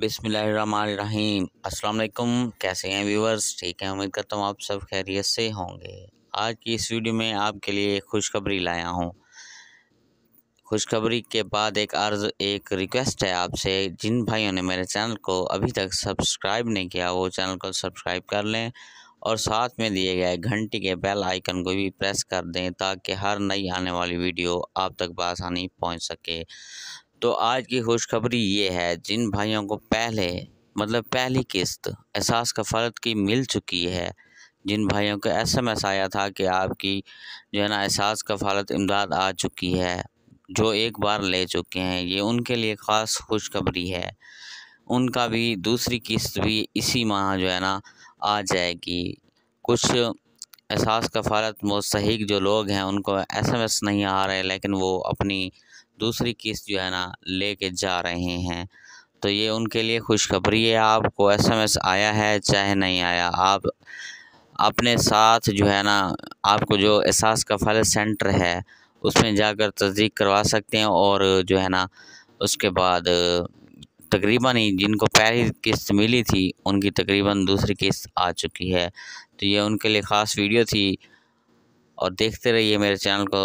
बिसमीम अस्सलाम कैसे हैं व्यूवर्स ठीक है उम्मीद करता हूँ आप सब खैरियत से होंगे आज की इस वीडियो में आपके लिए खुशखबरी लाया हूँ खुशखबरी के बाद एक अर्ज़ एक रिक्वेस्ट है आपसे जिन भाइयों ने मेरे चैनल को अभी तक सब्सक्राइब नहीं किया वो चैनल को सब्सक्राइब कर लें और साथ में दिए गए घंटी के बेल आइकन को भी प्रेस कर दें ताकि हर नई आने वाली वीडियो आप तक बसानी पहुंच सके तो आज की खुशखबरी ये है जिन भाइयों को पहले मतलब पहली किस्त एहसास कफालत की मिल चुकी है जिन भाइयों को एसएमएस आया था कि आपकी जो है ना एहसास कफालत इमदाद आ चुकी है जो एक बार ले चुके हैं ये उनके लिए ख़ास खुशखबरी है उनका भी दूसरी किस्त भी इसी माह जो है ना आ जाएगी कुछ एहसास कफालत मुस्तक जो लोग हैं उनको एसएमएस नहीं आ रहे लेकिन वो अपनी दूसरी किस्त जो है ना लेके जा रहे हैं तो ये उनके लिए खुशखबरी है आपको एसएमएस आया है चाहे नहीं आया आप अपने साथ जो है ना आपको जो एहसास का फल सेंटर है उसमें जाकर तस्दीक करवा सकते हैं और जो है ना उसके बाद तकरीबन ही जिनको पहली किस्त मिली थी उनकी तकरीबन दूसरी किस्त आ चुकी है तो ये उनके लिए ख़ास वीडियो थी और देखते रहिए मेरे चैनल को